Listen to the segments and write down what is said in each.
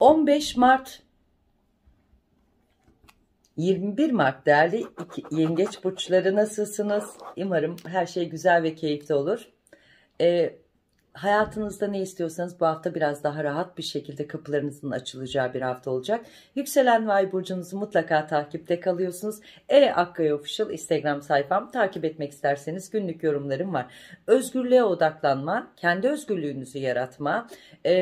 15 Mart 21 Mart değerli yengeç burçları nasılsınız? Umarım her şey güzel ve keyifli olur. Ee, hayatınızda ne istiyorsanız bu hafta biraz daha rahat bir şekilde kapılarınızın açılacağı bir hafta olacak. Yükselen ve ay burcunuzu mutlaka takipte kalıyorsunuz. E Akkaya Official Instagram sayfam takip etmek isterseniz günlük yorumlarım var özgürlüğe odaklanma, kendi özgürlüğünüzü yaratma, e,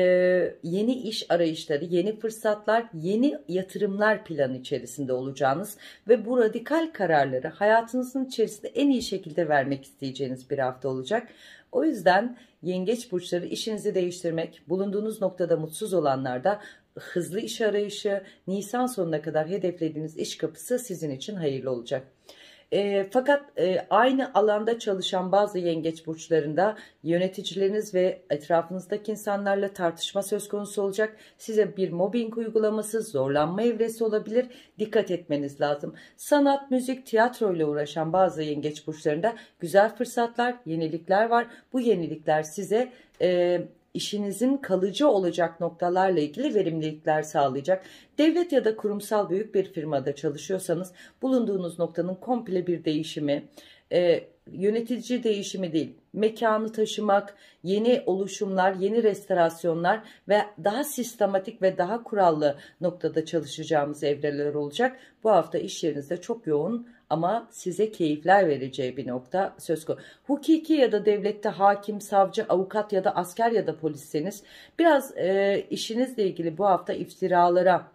yeni iş arayışları, yeni fırsatlar, yeni yatırımlar planı içerisinde olacağınız ve bu radikal kararları hayatınızın içerisinde en iyi şekilde vermek isteyeceğiniz bir hafta olacak. O yüzden yengeç burçları işinizi değiştirmek, bulunduğunuz noktada mutsuz olanlarda hızlı iş arayışı, Nisan sonuna kadar hedeflediğiniz iş kapısı sizin için hayırlı olacak. E, fakat e, aynı alanda çalışan bazı yengeç burçlarında yöneticileriniz ve etrafınızdaki insanlarla tartışma söz konusu olacak. Size bir mobbing uygulaması, zorlanma evresi olabilir. Dikkat etmeniz lazım. Sanat, müzik, tiyatro ile uğraşan bazı yengeç burçlarında güzel fırsatlar, yenilikler var. Bu yenilikler size e, işinizin kalıcı olacak noktalarla ilgili verimlilikler sağlayacak. Devlet ya da kurumsal büyük bir firmada çalışıyorsanız bulunduğunuz noktanın komple bir değişimi, e, yönetici değişimi değil, mekanı taşımak, yeni oluşumlar, yeni restorasyonlar ve daha sistematik ve daha kurallı noktada çalışacağımız evreler olacak. Bu hafta iş yerinizde çok yoğun ama size keyifler vereceği bir nokta söz konusu. Hukuki ya da devlette hakim, savcı, avukat ya da asker ya da polisseniz biraz e, işinizle ilgili bu hafta iftiralara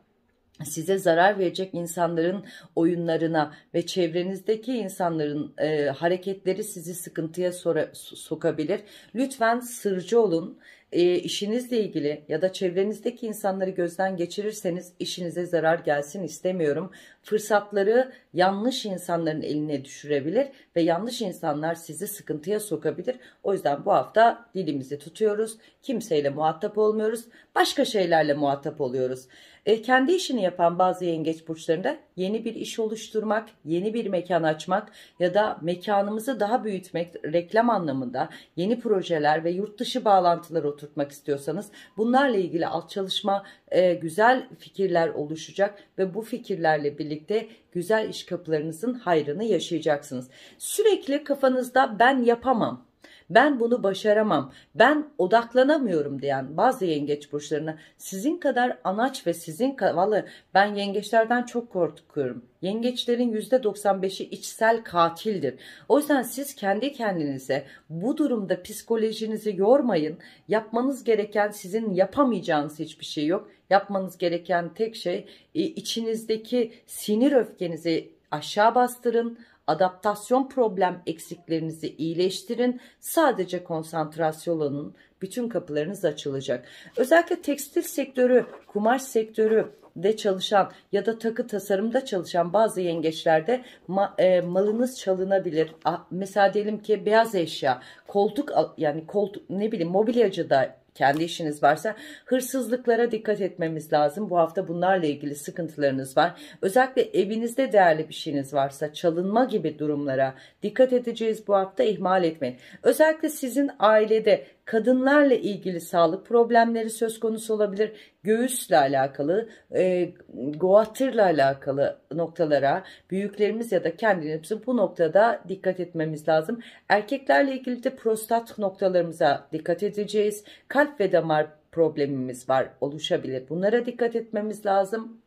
size zarar verecek insanların oyunlarına ve çevrenizdeki insanların e, hareketleri sizi sıkıntıya sokabilir. Lütfen sırcı olun e, işinizle ilgili ya da çevrenizdeki insanları gözden geçirirseniz işinize zarar gelsin istemiyorum. Fırsatları yanlış insanların eline düşürebilir ve yanlış insanlar sizi sıkıntıya sokabilir. O yüzden bu hafta dilimizi tutuyoruz. Kimseyle muhatap olmuyoruz. Başka şeylerle muhatap oluyoruz. E, kendi işini yapan bazı yengeç burçlarında yeni bir iş oluşturmak, yeni bir mekan açmak ya da mekanımızı daha büyütmek, reklam anlamında yeni projeler ve yurt dışı bağlantılar oturtmak istiyorsanız bunlarla ilgili alt çalışma e, güzel fikirler oluşacak ve bu fikirlerle birlikte güzel iş kapılarınızın hayrını yaşayacaksınız. Sürekli kafanızda ben yapamam ben bunu başaramam, ben odaklanamıyorum diyen bazı yengeç burçlarına sizin kadar anaç ve sizin valla ben yengeçlerden çok korkuyorum. Yengeçlerin %95'i içsel katildir. O yüzden siz kendi kendinize bu durumda psikolojinizi yormayın. Yapmanız gereken sizin yapamayacağınız hiçbir şey yok. Yapmanız gereken tek şey e, içinizdeki sinir öfkenizi aşağı bastırın adaptasyon problem eksiklerinizi iyileştirin. Sadece konsantrasyon Bütün kapılarınız açılacak. Özellikle tekstil sektörü, kumaş sektörü de çalışan ya da takı tasarımda çalışan bazı yengeçlerde ma, e, malınız çalınabilir. A, mesela diyelim ki beyaz eşya, koltuk yani koltuk ne bileyim mobilyacı da kendi işiniz varsa hırsızlıklara dikkat etmemiz lazım. Bu hafta bunlarla ilgili sıkıntılarınız var. Özellikle evinizde değerli bir şeyiniz varsa çalınma gibi durumlara dikkat edeceğiz bu hafta ihmal etmeyin. Özellikle sizin ailede kadınlarla ilgili sağlık problemleri söz konusu olabilir. Göğüsle alakalı, e, goatırla alakalı noktalara büyüklerimiz ya da kendimiz bu noktada dikkat etmemiz lazım. Erkeklerle ilgili de prostat noktalarımıza dikkat edeceğiz. Kalp ve damar problemimiz var oluşabilir. Bunlara dikkat etmemiz lazım.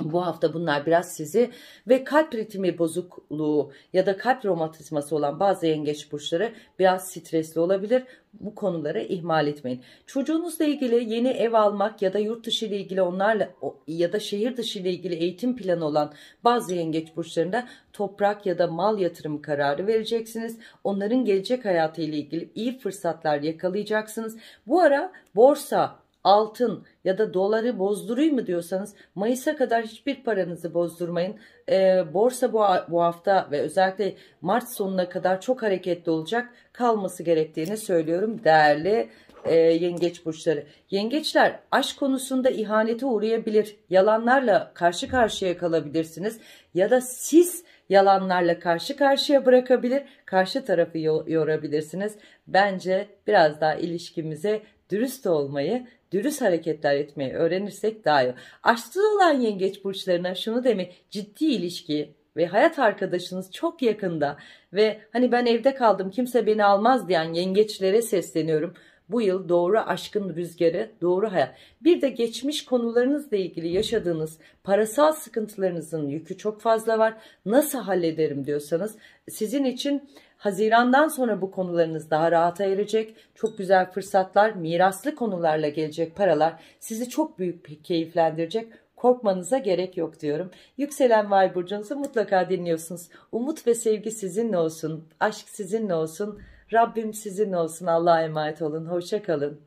Bu hafta bunlar biraz sizi ve kalp ritmi bozukluğu ya da kalp romatizması olan bazı yengeç burçları biraz stresli olabilir. Bu konuları ihmal etmeyin. Çocuğunuzla ilgili yeni ev almak ya da yurt dışı ile ilgili onlarla ya da şehir dışı ile ilgili eğitim planı olan bazı yengeç burçlarında toprak ya da mal yatırımı kararı vereceksiniz. Onların gelecek hayatı ile ilgili iyi fırsatlar yakalayacaksınız. Bu ara borsa altın ya da doları bozdurayım mı diyorsanız Mayıs'a kadar hiçbir paranızı bozdurmayın. E, borsa bu, bu hafta ve özellikle Mart sonuna kadar çok hareketli olacak kalması gerektiğini söylüyorum değerli e, yengeç burçları. Yengeçler aşk konusunda ihanete uğrayabilir. Yalanlarla karşı karşıya kalabilirsiniz ya da siz yalanlarla karşı karşıya bırakabilir, karşı tarafı yorabilirsiniz. Bence biraz daha ilişkimize dürüst olmayı, dürüst hareketler etmeyi öğrenirsek daha iyi. Açsız olan yengeç burçlarına şunu demek, ciddi ilişki ve hayat arkadaşınız çok yakında ve hani ben evde kaldım kimse beni almaz diyen yengeçlere sesleniyorum. Bu yıl doğru aşkın rüzgarı, doğru hayat. Bir de geçmiş konularınızla ilgili yaşadığınız parasal sıkıntılarınızın yükü çok fazla var. Nasıl hallederim diyorsanız sizin için Hazirandan sonra bu konularınız daha rahata erecek. Çok güzel fırsatlar, miraslı konularla gelecek paralar sizi çok büyük keyiflendirecek. Korkmanıza gerek yok diyorum. Yükselen Vay burcunuzu mutlaka dinliyorsunuz. Umut ve sevgi sizinle olsun. Aşk sizinle olsun. Rabbim sizin olsun. Allah'a emanet olun. Hoşça kalın.